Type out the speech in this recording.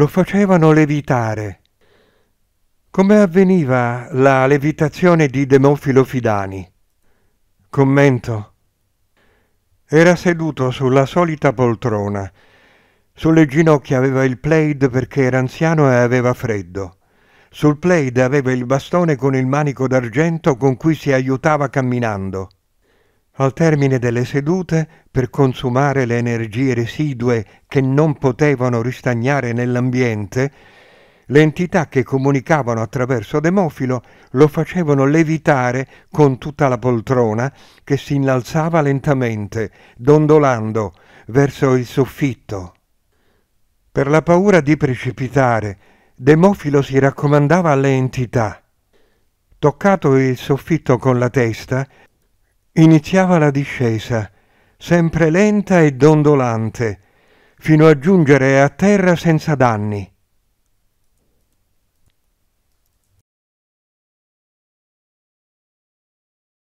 lo facevano levitare. Come avveniva la levitazione di Demofilo Fidani? Commento. Era seduto sulla solita poltrona. Sulle ginocchia aveva il plaid perché era anziano e aveva freddo. Sul plaid aveva il bastone con il manico d'argento con cui si aiutava camminando al termine delle sedute, per consumare le energie residue che non potevano ristagnare nell'ambiente, le entità che comunicavano attraverso Demofilo lo facevano levitare con tutta la poltrona che si innalzava lentamente, dondolando verso il soffitto. Per la paura di precipitare, Demofilo si raccomandava alle entità. Toccato il soffitto con la testa, Iniziava la discesa, sempre lenta e dondolante, fino a giungere a terra senza danni.